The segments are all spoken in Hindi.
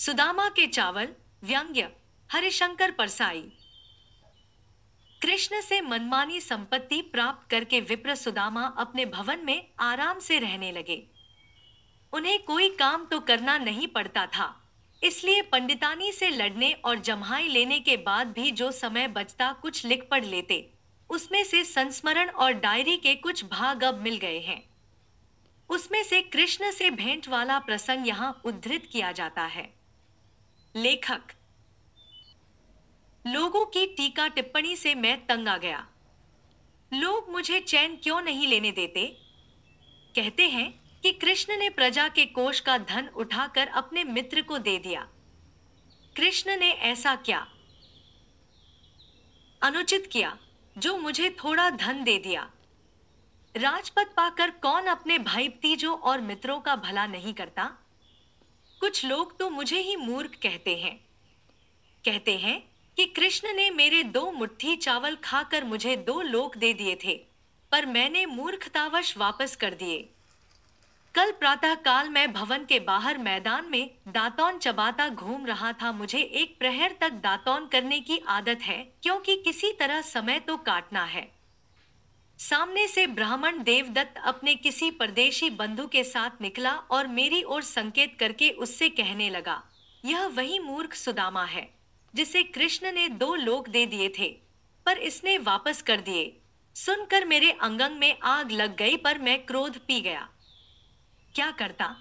सुदामा के चावल व्यंग्य हरिशंकर परसाई कृष्ण से मनमानी संपत्ति प्राप्त करके विप्र सुदामा अपने भवन में आराम से रहने लगे उन्हें कोई काम तो करना नहीं पड़ता था इसलिए पंडितानी से लड़ने और जम्हाई लेने के बाद भी जो समय बचता कुछ लिख पढ़ लेते उसमें से संस्मरण और डायरी के कुछ भाग अब मिल गए हैं उसमें से कृष्ण से भेंट वाला प्रसंग यहाँ उद्धृत किया जाता है लेखक लोगों की टीका टिप्पणी से मैं तंग आ गया लोग मुझे चैन क्यों नहीं लेने देते कहते हैं कि कृष्ण ने प्रजा के कोष का धन उठाकर अपने मित्र को दे दिया कृष्ण ने ऐसा क्या अनुचित किया जो मुझे थोड़ा धन दे दिया राजपथ पाकर कौन अपने भाई भतीजों और मित्रों का भला नहीं करता कुछ लोग तो मुझे ही मूर्ख कहते हैं कहते हैं कि कृष्ण ने मेरे दो मुट्ठी चावल खाकर मुझे दो लोक दे दिए थे पर मैंने मूर्खतावश वापस कर दिए कल प्रातः काल मैं भवन के बाहर मैदान में दातौन चबाता घूम रहा था मुझे एक प्रहर तक दातौन करने की आदत है क्योंकि किसी तरह समय तो काटना है सामने से ब्राह्मण देवदत्त अपने किसी परदेशी बंधु के साथ निकला और मेरी ओर संकेत करके उससे कहने लगा यह वही मूर्ख सुदामा है जिसे कृष्ण ने दो लोक दे दिए थे पर इसने वापस कर दिए सुनकर मेरे अंगंग में आग लग गई पर मैं क्रोध पी गया क्या करता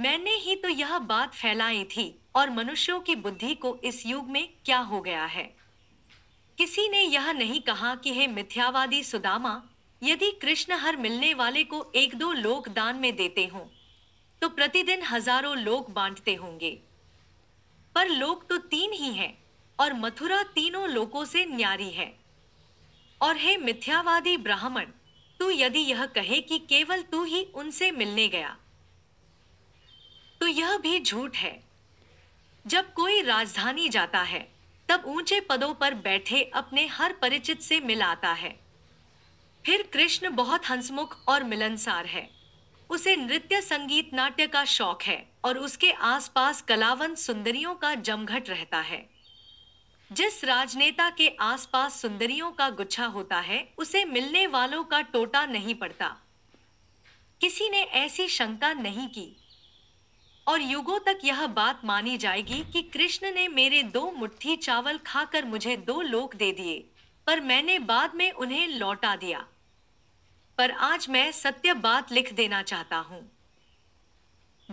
मैंने ही तो यह बात फैलाई थी और मनुष्यों की बुद्धि को इस युग में क्या हो गया है किसी ने यह नहीं कहा कि हे मिथ्यावादी सुदामा यदि कृष्ण हर मिलने वाले को एक दो लोक दान में देते हों तो प्रतिदिन हजारों लोग बांटते होंगे पर लोग तो तीन ही हैं और मथुरा तीनों लोगों से न्यारी है और हे मिथ्यावादी ब्राह्मण तू यदि यह कहे कि केवल तू ही उनसे मिलने गया तो यह भी झूठ है जब कोई राजधानी जाता है तब ऊंचे पदों पर बैठे अपने हर परिचित से मिलाता है फिर कृष्ण बहुत हंसमुख और मिलनसार है उसे नृत्य संगीत नाट्य का शौक है और उसके आसपास कलावन सुंदरियों का जमघट रहता है जिस राजनेता के आसपास सुंदरियों का गुच्छा होता है उसे मिलने वालों का टोटा नहीं पड़ता किसी ने ऐसी शंका नहीं की और युगों तक यह बात मानी जाएगी कि कृष्ण ने मेरे दो मुट्ठी चावल खाकर मुझे दो लोक दे दिए पर मैंने बाद में उन्हें लौटा दिया पर आज मैं सत्य बात लिख देना चाहता हूं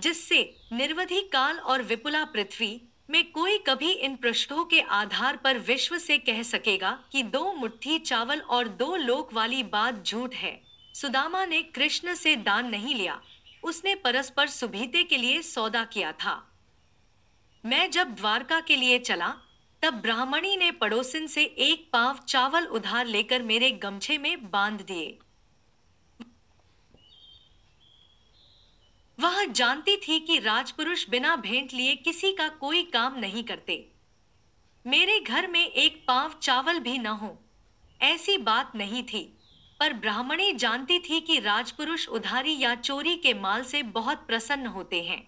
जिससे निर्वधि काल और विपुला पृथ्वी में कोई कभी इन पृष्ठों के आधार पर विश्व से कह सकेगा कि दो मुट्ठी चावल और दो लोक वाली बात झूठ है सुदामा ने कृष्ण से दान नहीं लिया उसने परस्पर सुभीते के लिए सौदा किया था मैं जब द्वारका के लिए चला तब ब्राह्मणी ने पड़ोसिन से एक पाव चावल उधार लेकर मेरे गमछे में बांध दिए वह जानती थी कि राजपुरुष बिना भेंट लिए किसी का कोई काम नहीं करते मेरे घर में एक पाव चावल भी न हो ऐसी बात नहीं थी पर ब्राह्मणी जानती थी कि राजपुरुष उधारी या चोरी के माल से बहुत प्रसन्न होते हैं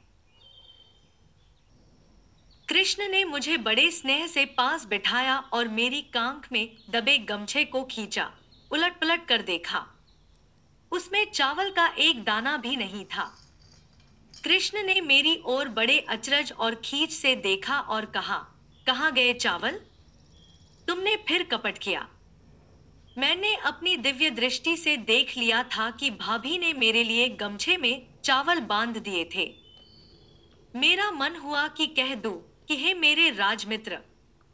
कृष्ण ने मुझे बड़े स्नेह से पास बिठाया और मेरी कांख में दबे गमछे को खींचा उलट पलट कर देखा उसमें चावल का एक दाना भी नहीं था कृष्ण ने मेरी ओर बड़े अचरज और खींच से देखा और कहा कहाँ गए चावल तुमने फिर कपट किया मैंने अपनी दिव्य दृष्टि से देख लिया था कि भाभी ने मेरे लिए गमछे में चावल बांध दिए थे मेरा मन हुआ कि कह दो कि हे मेरे राजमित्र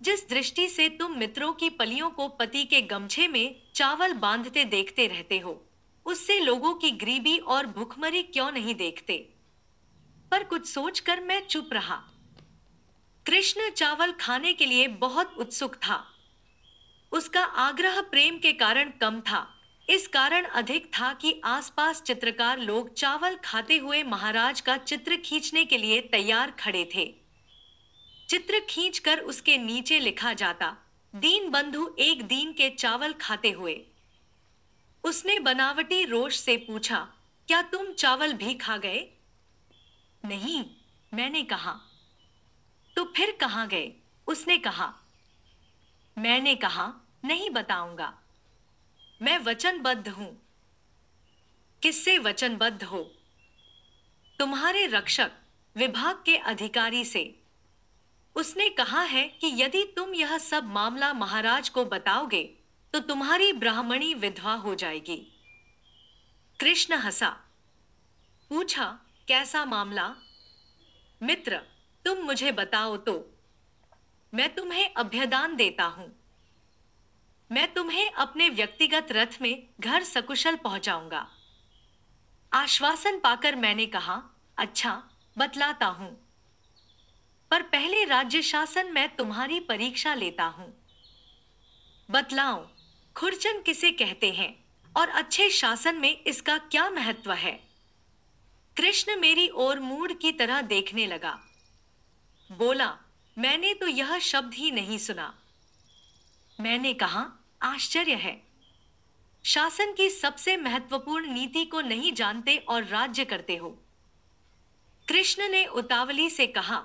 जिस दृष्टि से तुम मित्रों की पलियों को पति के गमछे में चावल बांधते देखते रहते हो उससे लोगों की गरीबी और भुखमरी क्यों नहीं देखते पर कुछ सोचकर मैं चुप रहा कृष्ण चावल खाने के लिए बहुत उत्सुक था उसका आग्रह प्रेम के कारण कम था इस कारण अधिक था कि आसपास चित्रकार लोग चावल खाते हुए महाराज का चित्र खींचने के लिए तैयार खड़े थे चित्र खींचकर उसके नीचे लिखा जाता दीन बंधु एक दिन के चावल खाते हुए उसने बनावटी रोष से पूछा क्या तुम चावल भी खा गए नहीं मैंने कहा तो फिर कहाँ गए उसने कहा मैंने कहा नहीं बताऊंगा मैं वचनबद्ध हूं किससे वचनबद्ध हो तुम्हारे रक्षक विभाग के अधिकारी से उसने कहा है कि यदि तुम यह सब मामला महाराज को बताओगे तो तुम्हारी ब्राह्मणी विधवा हो जाएगी कृष्ण हंसा पूछा कैसा मामला मित्र तुम मुझे बताओ तो मैं तुम्हें अभ्यदान देता हूं मैं तुम्हें अपने व्यक्तिगत रथ में घर सकुशल पहुंचाऊंगा आश्वासन पाकर मैंने कहा अच्छा बतलाता हूं पर पहले राज्य शासन मैं तुम्हारी परीक्षा लेता हूं बतलाओ खुरचन किसे कहते हैं और अच्छे शासन में इसका क्या महत्व है कृष्ण मेरी ओर मूड की तरह देखने लगा बोला मैंने तो यह शब्द ही नहीं सुना मैंने कहा आश्चर्य है शासन की सबसे महत्वपूर्ण नीति को नहीं जानते और राज्य करते हो कृष्ण ने उतावली से कहा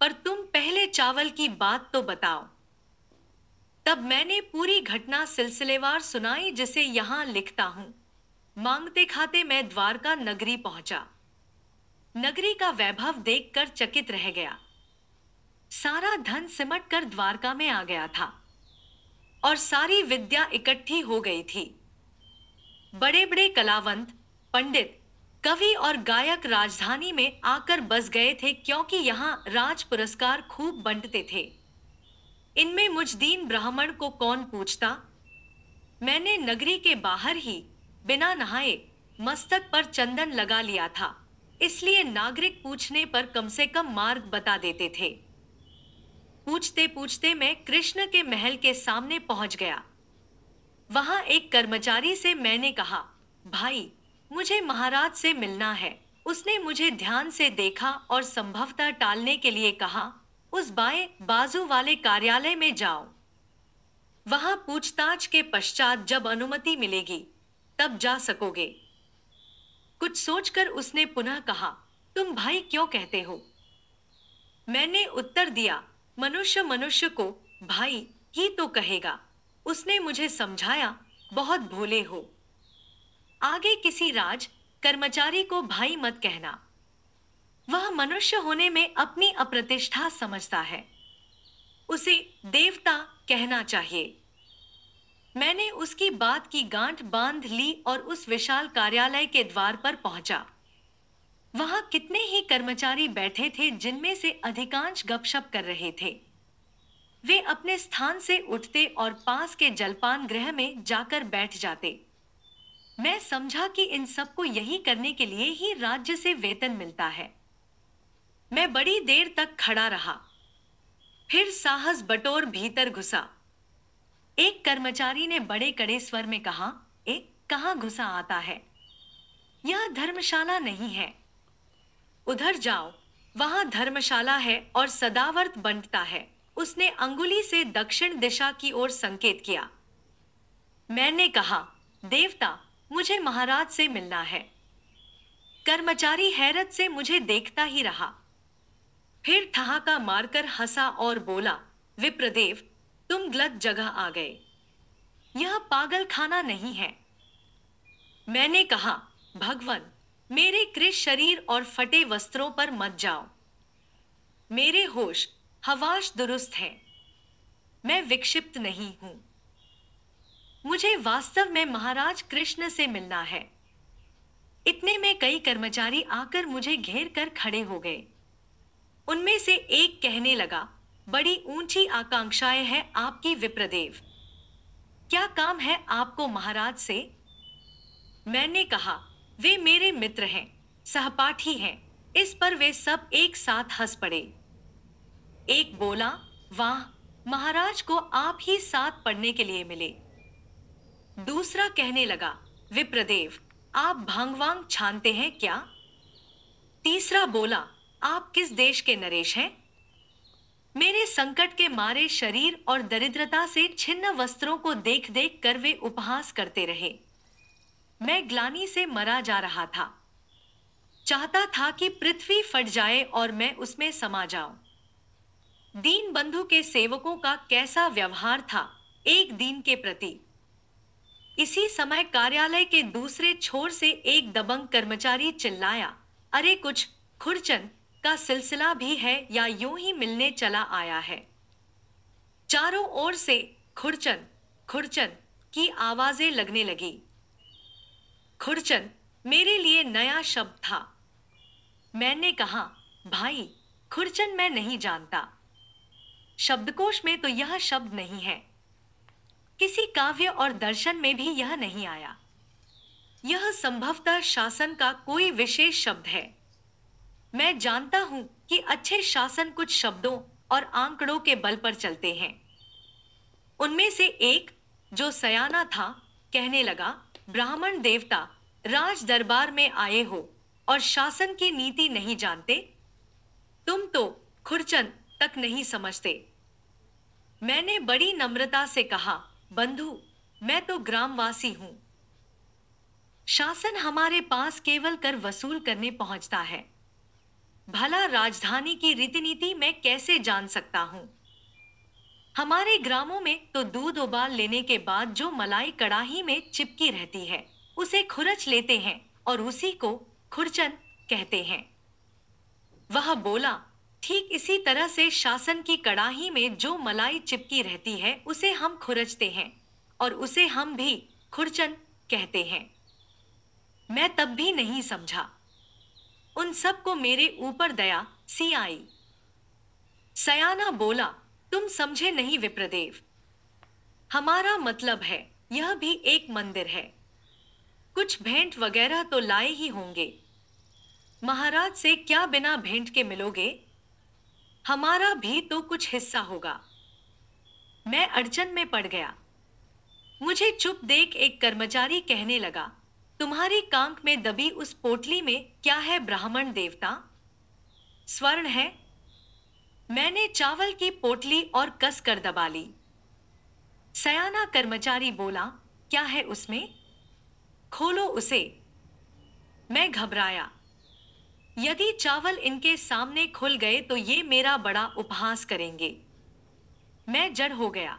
पर तुम पहले चावल की बात तो बताओ तब मैंने पूरी घटना सिलसिलेवार सुनाई जिसे यहां लिखता हूं मांगते खाते मैं द्वारका नगरी पहुंचा नगरी का वैभव देखकर चकित रह गया सारा धन सिमट कर द्वारका में आ गया था और सारी विद्या इकट्ठी हो गई थी बड़े बड़े कलावंत पंडित कवि और गायक राजधानी में आकर बस गए थे क्योंकि यहाँ राज पुरस्कार खूब बंटते थे इनमें मुझ दीन ब्राह्मण को कौन पूछता मैंने नगरी के बाहर ही बिना नहाए मस्तक पर चंदन लगा लिया था इसलिए नागरिक पूछने पर कम से कम मार्ग बता देते थे पूछते पूछते मैं कृष्ण के महल के सामने पहुंच गया वहां एक कर्मचारी से मैंने कहा भाई मुझे महाराज से मिलना है उसने मुझे ध्यान से देखा और संभवतः टालने के लिए कहा उस बाएं बाजू वाले कार्यालय में जाओ वहां पूछताछ के पश्चात जब अनुमति मिलेगी तब जा सकोगे कुछ सोचकर उसने पुनः कहा तुम भाई क्यों कहते हो मैंने उत्तर दिया मनुष्य मनुष्य को भाई ही तो कहेगा उसने मुझे समझाया बहुत भोले हो आगे किसी राज कर्मचारी को भाई मत कहना वह मनुष्य होने में अपनी अप्रतिष्ठा समझता है उसे देवता कहना चाहिए मैंने उसकी बात की गांठ बांध ली और उस विशाल कार्यालय के द्वार पर पहुंचा वहां कितने ही कर्मचारी बैठे थे जिनमें से अधिकांश गपशप कर रहे थे वे अपने स्थान से उठते और पास के जलपान गृह में जाकर बैठ जाते मैं समझा कि इन सबको यही करने के लिए ही राज्य से वेतन मिलता है मैं बड़ी देर तक खड़ा रहा फिर साहस बटोर भीतर घुसा एक कर्मचारी ने बड़े कड़े स्वर में कहा एक कहा घुसा आता है यह धर्मशाला नहीं है उधर जाओ वहाँ धर्मशाला है और सदावर्त बंटता है उसने अंगुली से दक्षिण दिशा की ओर संकेत किया मैंने कहा देवता मुझे महाराज से मिलना है कर्मचारी हैरत से मुझे देखता ही रहा फिर ठहाका मारकर हंसा और बोला विप्रदेव तुम गलत जगह आ गए यह पागल खाना नहीं है मैंने कहा भगवान मेरे कृष शरीर और फटे वस्त्रों पर मत जाओ मेरे होश हवाश दुरुस्त है मैं विक्षिप्त नहीं हूं मुझे वास्तव में महाराज कृष्ण से मिलना है इतने में कई कर्मचारी आकर मुझे घेर कर खड़े हो गए उनमें से एक कहने लगा बड़ी ऊंची आकांक्षाएं हैं आपकी विप्रदेव क्या काम है आपको महाराज से मैंने कहा वे मेरे मित्र हैं सहपाठी हैं इस पर वे सब एक साथ हंस पड़े एक बोला वाह महाराज को आप ही साथ पढ़ने के लिए मिले दूसरा कहने लगा विप्रदेव आप भांगवांग छानते हैं क्या तीसरा बोला आप किस देश के नरेश हैं मेरे संकट के मारे शरीर और दरिद्रता से छिन्न वस्त्रों को देख देख कर वे उपहास करते रहे मैं ग्लानी से मरा जा रहा था चाहता था कि पृथ्वी फट जाए और मैं उसमें समा जाऊं दीन बंधु के सेवकों का कैसा व्यवहार था एक दीन के प्रति इसी समय कार्यालय के दूसरे छोर से एक दबंग कर्मचारी चिल्लाया अरे कुछ खुरचन का सिलसिला भी है या यूं ही मिलने चला आया है चारों ओर से खुरचन खुरचन की आवाजें लगने लगी खुरचन मेरे लिए नया शब्द था मैंने कहा भाई खुरचन मैं नहीं जानता शब्दकोश में तो यह शब्द नहीं है किसी काव्य और दर्शन में भी यह नहीं आया यह संभवतः शासन का कोई विशेष शब्द है मैं जानता हूं कि अच्छे शासन कुछ शब्दों और आंकड़ों के बल पर चलते हैं उनमें से एक जो सयाना था कहने लगा ब्राह्मण देवता राज दरबार में आए हो और शासन की नीति नहीं जानते तुम तो खुरचन तक नहीं समझते मैंने बड़ी नम्रता से कहा बंधु मैं तो ग्रामवासी हूं शासन हमारे पास केवल कर वसूल करने पहुंचता है भला राजधानी की रीति नीति मैं कैसे जान सकता हूं हमारे ग्रामों में तो दूध उबाल लेने के बाद जो मलाई कड़ाही में चिपकी रहती है उसे खुरच लेते हैं और उसी को खुरचन कहते हैं वह बोला ठीक इसी तरह से शासन की कड़ाही में जो मलाई चिपकी रहती है उसे हम खुरचते हैं और उसे हम भी खुरचन कहते हैं मैं तब भी नहीं समझा उन सबको मेरे ऊपर दया सी आई सयाना बोला तुम समझे नहीं विप्रदेव हमारा मतलब है यह भी एक मंदिर है कुछ भेंट वगैरह तो लाए ही होंगे महाराज से क्या बिना भेंट के मिलोगे हमारा भी तो कुछ हिस्सा होगा मैं अड़चन में पड़ गया मुझे चुप देख एक कर्मचारी कहने लगा तुम्हारी कांक में दबी उस पोटली में क्या है ब्राह्मण देवता स्वर्ण है मैंने चावल की पोटली और कस कर दबा ली सयाना कर्मचारी बोला क्या है उसमें खोलो उसे मैं घबराया यदि चावल इनके सामने खुल गए तो ये मेरा बड़ा उपहास करेंगे मैं जड़ हो गया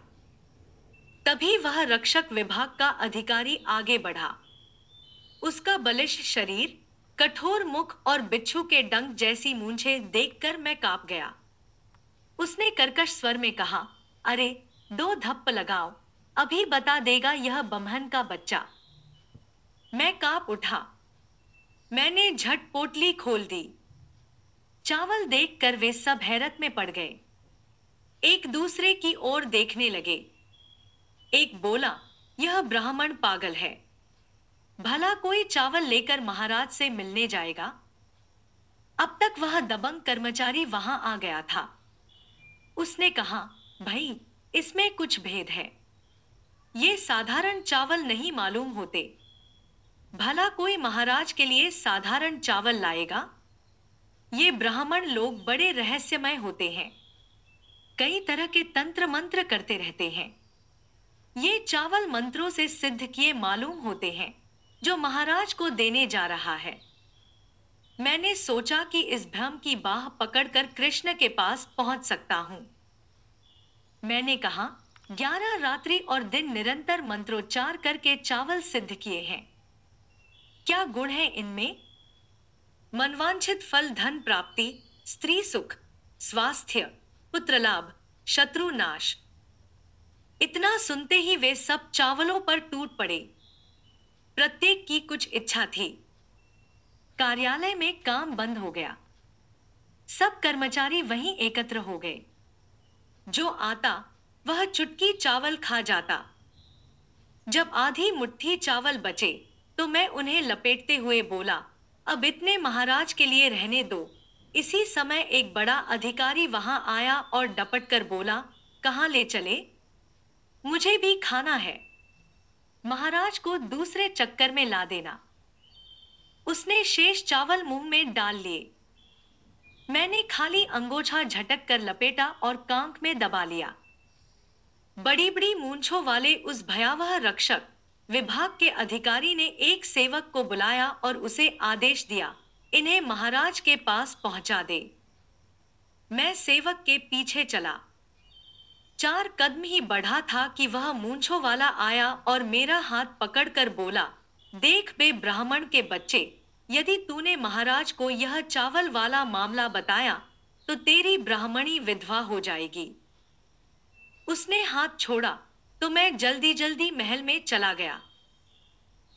तभी वह रक्षक विभाग का अधिकारी आगे बढ़ा उसका बलिश शरीर कठोर मुख और बिच्छू के डंक जैसी मूंछे देखकर मैं कांप गया उसने कर्कश स्वर में कहा अरे दो धप्प लगाओ अभी बता देगा यह बमहन का बच्चा मैं कांप उठा मैंने झट पोटली खोल दी चावल देखकर वे सब हैरत में पड़ गए एक दूसरे की ओर देखने लगे एक बोला यह ब्राह्मण पागल है भला कोई चावल लेकर महाराज से मिलने जाएगा अब तक वह दबंग कर्मचारी वहां आ गया था उसने कहा भाई इसमें कुछ भेद है ये साधारण चावल नहीं मालूम होते भला कोई महाराज के लिए साधारण चावल लाएगा ये ब्राह्मण लोग बड़े रहस्यमय होते हैं कई तरह के तंत्र मंत्र करते रहते हैं ये चावल मंत्रों से सिद्ध किए मालूम होते हैं जो महाराज को देने जा रहा है मैंने सोचा कि इस भ्रम की बाह पकड़कर कृष्ण के पास पहुंच सकता हूं मैंने कहा ग्यारह रात्रि और दिन निरंतर मंत्रोच्चार करके चावल सिद्ध किए हैं क्या गुण है इनमें मनवांछित फल धन प्राप्ति स्त्री सुख स्वास्थ्य पुत्र लाभ शत्रु नाश इतना सुनते ही वे सब चावलों पर टूट पड़े प्रत्येक की कुछ इच्छा थी कार्यालय में काम बंद हो गया सब कर्मचारी वहीं एकत्र हो गए जो आता वह चुटकी चावल खा जाता जब आधी मुट्ठी चावल बचे तो मैं उन्हें लपेटते हुए बोला अब इतने महाराज के लिए रहने दो इसी समय एक बड़ा अधिकारी वहां आया और डपट कर बोला कहाँ ले चले मुझे भी खाना है महाराज को दूसरे चक्कर में ला देना उसने शेष चावल मुंह में डाल लिए मैंने खाली अंगोछा झटक कर लपेटा और कांक में दबा लिया बड़ी बड़ी मूंछों वाले उस भयावह रक्षक विभाग के अधिकारी ने एक सेवक को बुलाया और उसे आदेश दिया इन्हें महाराज के पास पहुंचा दे मैं सेवक के पीछे चला चार कदम ही बढ़ा था कि वह मूंछों वाला आया और मेरा हाथ पकड़कर बोला देख बे ब्राह्मण के बच्चे यदि तूने महाराज को यह चावल वाला मामला बताया तो तेरी ब्राह्मणी विधवा हो जाएगी उसने हाथ छोड़ा तो मैं जल्दी जल्दी महल में चला गया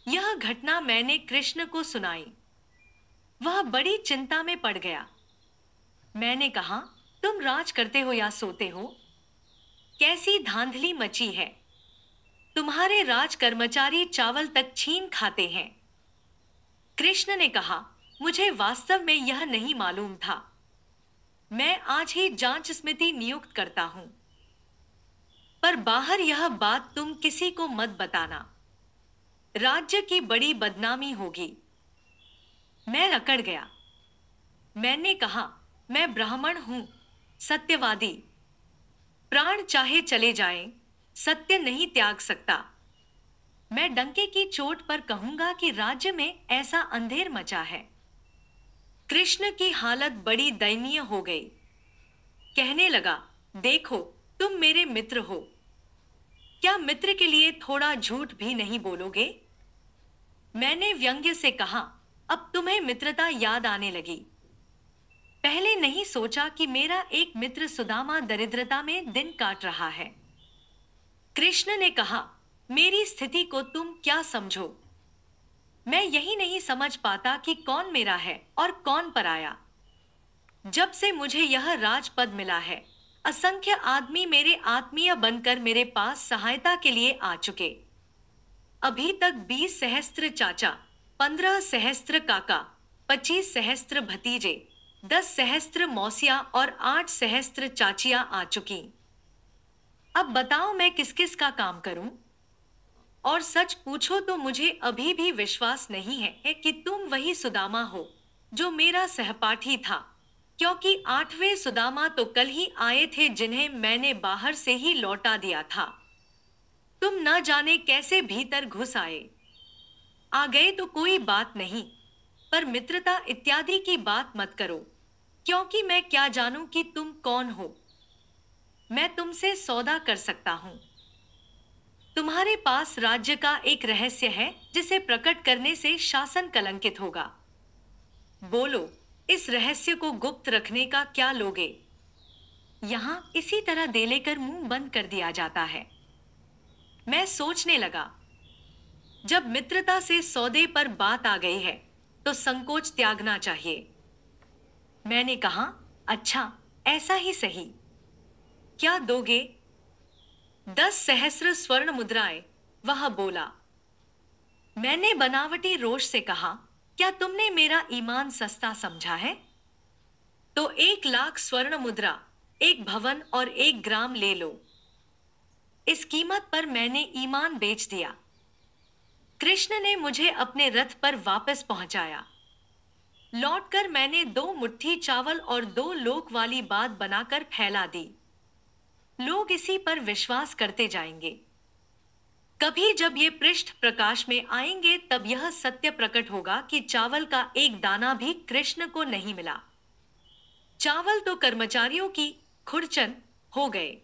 यह घटना मैंने कृष्ण को सुनाई वह बड़ी चिंता में पड़ गया मैंने कहा तुम राज करते हो या सोते हो कैसी धांधली मची है तुम्हारे राज कर्मचारी चावल तक छीन खाते हैं कृष्ण ने कहा मुझे वास्तव में यह नहीं मालूम था मैं आज ही जांच समिति नियुक्त करता हूं पर बाहर यह बात तुम किसी को मत बताना राज्य की बड़ी बदनामी होगी मैं रकड़ गया मैंने कहा मैं ब्राह्मण हूं सत्यवादी प्राण चाहे चले जाएं, सत्य नहीं त्याग सकता मैं डंके की चोट पर कहूंगा कि राज्य में ऐसा अंधेर मचा है कृष्ण की हालत बड़ी दयनीय हो गई कहने लगा देखो तुम मेरे मित्र हो क्या मित्र के लिए थोड़ा झूठ भी नहीं बोलोगे मैंने व्यंग्य से कहा अब तुम्हें मित्रता याद आने लगी पहले नहीं सोचा कि मेरा एक मित्र सुदामा दरिद्रता में दिन काट रहा है कृष्ण ने कहा मेरी स्थिति को तुम क्या समझो मैं यही नहीं समझ पाता कि कौन मेरा है और कौन पराया जब से मुझे यह राजपद मिला है असंख्य आदमी मेरे आत्मीय बनकर मेरे पास सहायता के लिए आ चुके अभी तक बीस सहस्त्र चाचा पंद्रह सहस्त्र काका पच्चीस सहस्त्र भतीजे दस सहस्त्र मौसिया और आठ सहस्त्र चाचिया आ चुकी अब बताओ मैं किस किस का काम करूं और सच पूछो तो मुझे अभी भी विश्वास नहीं है कि तुम वही सुदामा हो जो मेरा सहपाठी था क्योंकि आठवें सुदामा तो कल ही आए थे जिन्हें मैंने बाहर से ही लौटा दिया था तुम न जाने कैसे भीतर घुस आए आ गए तो कोई बात नहीं पर मित्रता इत्यादि की बात मत करो क्योंकि मैं क्या जानूं कि तुम कौन हो मैं तुमसे सौदा कर सकता हूँ तुम्हारे पास राज्य का एक रहस्य है जिसे प्रकट करने से शासन कलंकित होगा बोलो इस रहस्य को गुप्त रखने का क्या लोगे यहाँ इसी तरह दे लेकर मुंह बंद कर दिया जाता है मैं सोचने लगा जब मित्रता से सौदे पर बात आ गई है तो संकोच त्यागना चाहिए मैंने कहा अच्छा ऐसा ही सही क्या दोगे दस सहस्र स्वर्ण मुद्राएं वह बोला मैंने बनावटी रोष से कहा क्या तुमने मेरा ईमान सस्ता समझा है तो एक लाख स्वर्ण मुद्रा एक भवन और एक ग्राम ले लो इस कीमत पर मैंने ईमान बेच दिया कृष्ण ने मुझे अपने रथ पर वापस पहुंचाया लौटकर मैंने दो मुट्ठी चावल और दो लोक वाली बात बनाकर फैला दी लोग इसी पर विश्वास करते जाएंगे कभी जब ये पृष्ठ प्रकाश में आएंगे तब यह सत्य प्रकट होगा कि चावल का एक दाना भी कृष्ण को नहीं मिला चावल तो कर्मचारियों की खुड़चन हो गए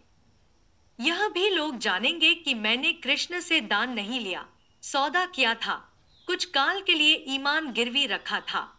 यह भी लोग जानेंगे कि मैंने कृष्ण से दान नहीं लिया सौदा किया था कुछ काल के लिए ईमान गिरवी रखा था